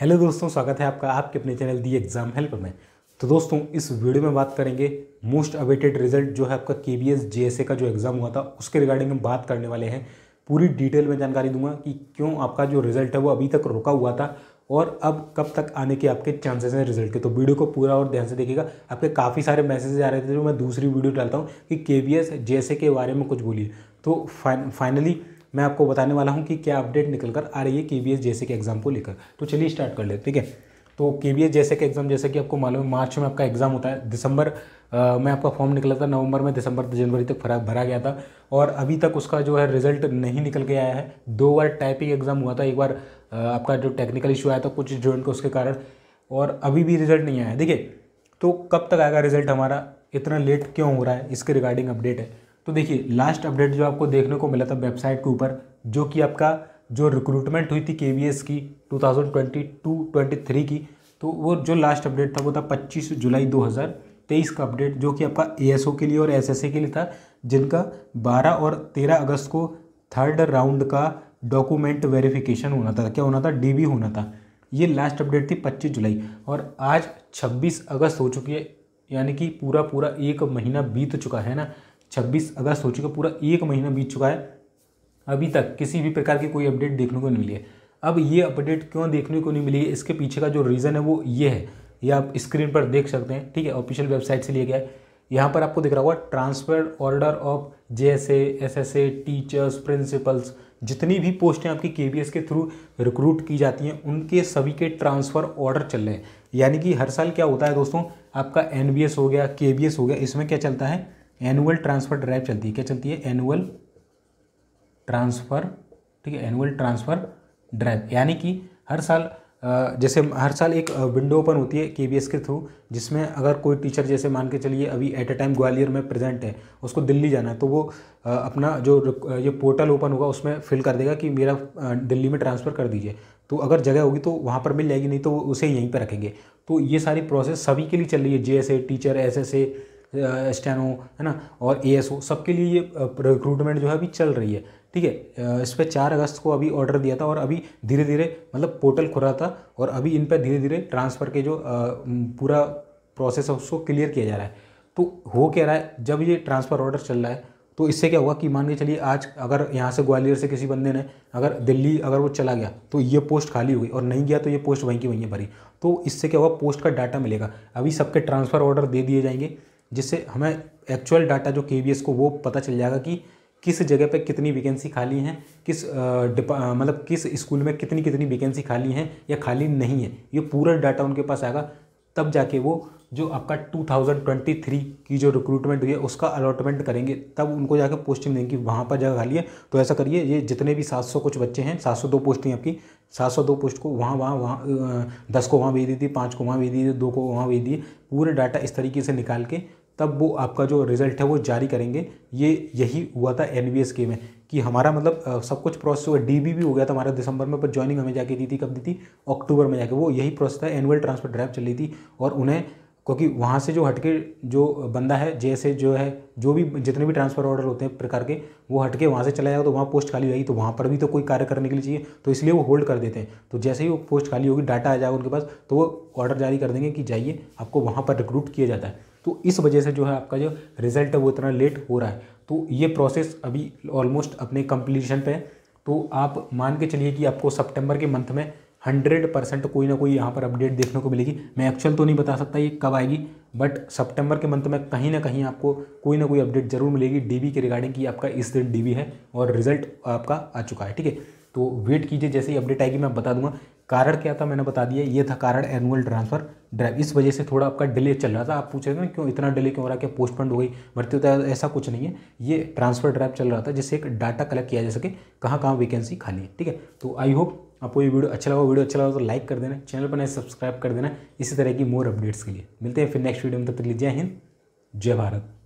hello दोस्तों स्वागत है आपका आपके अपने चैनल दी एग्ज़ाम हेल्प में तो दोस्तों इस वीडियो में बात करेंगे मोस्ट अवेटेड रिजल्ट जो है आपका K B S J S A का जो एग्ज़ाम हुआ था उसके रिगार्डिंग हम बात करने वाले हैं पूरी डिटेल में जानकारी दूंगा कि क्यों आपका जो रिजल्ट है वो अभी तक रुका हुआ था और अब कब तक आने के आपके चांसेस हैं रिजल्ट के तो वीडियो को पूरा और ध्यान से देखिएगा आपके काफ़ी सारे मैसेजेज आ रहे थे जो मैं दूसरी वीडियो डालता हूँ कि K B S J S A के बारे में कुछ बोलिए तो फाइनली मैं आपको बताने वाला हूँ कि क्या अपडेट निकल कर आ रही है e के बी एस जैसे के एग्ज़ाम को लेकर तो चलिए स्टार्ट कर लेते ठीक है तो e के बी एस जैसे के एग्ज़ाम जैसे कि आपको मालूम है मार्च में आपका एग्ज़ाम होता है दिसंबर में आपका फॉर्म निकला था नवंबर में दिसंबर जनवरी तक भरा भरा गया था और अभी तक उसका जो है रिजल्ट नहीं निकल के आया है दो बार टाइपिंग एग्ज़ाम हुआ था एक बार आपका जो टेक्निकल इशू आया था कुछ स्टूडेंट को उसके कारण और अभी भी रिजल्ट नहीं आया देखिए तो कब तक आएगा रिजल्ट हमारा इतना लेट क्यों हो रहा है इसके रिगार्डिंग अपडेट है तो देखिए लास्ट अपडेट जो आपको देखने को मिला था वेबसाइट के ऊपर जो कि आपका जो रिक्रूटमेंट हुई थी के की 2022-23 की तो वो जो लास्ट अपडेट था वो था 25 जुलाई 2023 का अपडेट जो कि आपका ए के लिए और एस के लिए था जिनका 12 और 13 अगस्त को थर्ड राउंड का डॉक्यूमेंट वेरिफिकेशन होना था क्या होना था डी होना था ये लास्ट अपडेट थी पच्चीस जुलाई और आज छब्बीस अगस्त हो चुकी है यानी कि पूरा पूरा एक महीना बीत चुका है ना छब्बीस अगस्त हो चुका पूरा एक महीना बीत चुका है अभी तक किसी भी प्रकार की कोई अपडेट देखने को नहीं मिली है अब ये अपडेट क्यों देखने को नहीं मिली है इसके पीछे का जो रीज़न है वो ये है ये आप स्क्रीन पर देख सकते हैं ठीक है ऑफिशियल वेबसाइट से लिया गया है यहाँ पर आपको दिख रहा होगा transfer order of J S A teachers principals जितनी भी पोस्टें आपकी के के थ्रू रिक्रूट की जाती हैं उनके सभी के ट्रांसफ़र ऑर्डर चल रहे हैं यानी कि हर साल क्या होता है दोस्तों आपका एन हो गया के हो गया इसमें क्या चलता है एनुअल ट्रांसफ़र ड्राइव चलती है क्या चलती है एनुअल ट्रांसफ़र ठीक है एनुअल ट्रांसफ़र ड्राइव यानी कि हर साल जैसे हर साल एक विंडो ओपन होती है के के थ्रू जिसमें अगर कोई टीचर जैसे मान के चलिए अभी एट ए टाइम ग्वालियर में प्रेजेंट है उसको दिल्ली जाना है तो वो अपना जो ये पोर्टल ओपन होगा उसमें फिल कर देगा कि मेरा दिल्ली में ट्रांसफ़र कर दीजिए तो अगर जगह होगी तो वहाँ पर मिल जाएगी नहीं तो उसे यहीं पर रखेंगे तो ये सारी प्रोसेस सभी के लिए चल रही है जे टीचर एस स्टेनो है ना और ए एस सबके लिए ये रिक्रूटमेंट जो है अभी चल रही है ठीक है इस पर चार अगस्त को अभी ऑर्डर दिया था और अभी धीरे धीरे मतलब पोर्टल खुल रहा था और अभी इन पर धीरे धीरे ट्रांसफ़र के जो पूरा प्रोसेस है उसको क्लियर किया जा रहा है तो हो क्या रहा है जब ये ट्रांसफ़र ऑर्डर चल रहा है तो इससे क्या होगा कि मान के चलिए आज अगर यहाँ से ग्वालियर से किसी बंदे ने अगर दिल्ली अगर वो चला गया तो ये पोस्ट खाली हुई और नहीं गया तो ये पोस्ट वहीं की वहीं भरी तो इससे क्या होगा पोस्ट का डाटा मिलेगा अभी सबके ट्रांसफ़र ऑर्डर दे दिए जाएंगे जिससे हमें एक्चुअल डाटा जो के को वो पता चल जाएगा कि किस जगह पे कितनी वैकेंसी खाली हैं किस मतलब किस स्कूल में कितनी कितनी वैकेंसी खाली हैं या खाली नहीं है ये पूरा डाटा उनके पास आएगा तब जाके वो जो आपका 2023 की जो रिक्रूटमेंट हुई है उसका अलॉटमेंट करेंगे तब उनको जाकर पोस्टिंग देंगे वहाँ पर जगह खाली है तो ऐसा करिए ये जितने भी 700 कुछ बच्चे हैं 702 पोस्टिंग आपकी 702 पोस्ट को वहाँ वहाँ वहाँ दस को वहाँ भेज दी थी पाँच को वहाँ भेज दी थी दो को वहाँ भेज दिए पूरे डाटा इस तरीके से निकाल के तब वो आपका जो रिज़ल्ट है वो जारी करेंगे ये यही हुआ था एन के में कि हमारा मतलब सब कुछ प्रोसेस हुआ डी भी हो गया था हमारा दिसंबर में पर ज्वाइनिंग हमें जाके दी थी कब दी थी अक्टूबर में जाके वो यही प्रोसेस था एनुअल ट्रांसफर ड्राइव चली थी और उन्हें क्योंकि वहाँ से जो हटके जो बंदा है जैसे जो है जो भी जितने भी ट्रांसफ़र ऑर्डर होते हैं प्रकार के वो हटके वहाँ से चला जाएगा तो वहाँ पोस्ट खाली जाएगी तो वहाँ पर भी तो कोई कार्य करने के लिए चाहिए तो इसलिए वो होल्ड कर देते हैं तो जैसे ही वो पोस्ट खाली होगी डाटा आ जाएगा उनके पास तो वो ऑर्डर जारी कर देंगे कि जाइए आपको वहाँ पर रिक्रूट किया जाता है तो इस वजह से जो है आपका जो रिज़ल्ट है वो इतना लेट हो रहा है तो ये प्रोसेस अभी ऑलमोस्ट अपने कंप्लीशन पे है तो आप मान के चलिए कि आपको सितंबर के मंथ में हंड्रेड परसेंट कोई ना कोई यहाँ पर अपडेट देखने को मिलेगी मैं एक्चुअल तो नहीं बता सकता ये कब आएगी बट सितंबर के मंथ में कहीं ना कहीं आपको कोई ना कोई अपडेट जरूर मिलेगी डीबी के रिगार्डिंग कि आपका इस दिन डीबी है और रिजल्ट आपका आ चुका है ठीक है तो वेट कीजिए जैसे ही अपडेट आएगी मैं बता दूंगा कारण क्या था मैंने बता दिया ये था कारण एनुअल ट्रांसफर ड्राइव इस वजह से थोड़ा आपका डिले चल रहा था आप पूछ रहे थे ना क्यों इतना डिले क्यों हो रहा है क्या पोस्टपोन हो गई भर्ती होता है ऐसा कुछ नहीं है ये ट्रांसफर ड्राइव चल रहा था जिससे एक डाटा कलेक्ट किया जा सके कहाँ कहाँ वैकेंसी खाली है ठीक है तो आई होप आपको ये वीडियो अच्छा लगा वीडियो अच्छा लगा तो लाइक कर देना चैनल पर नए सब्सक्राइब कर देना इसी तरह की मोर अपडेट्स के लिए मिलते हैं फिर नेक्स्ट वीडियो में तब तक लीजिए हिंद जय भारत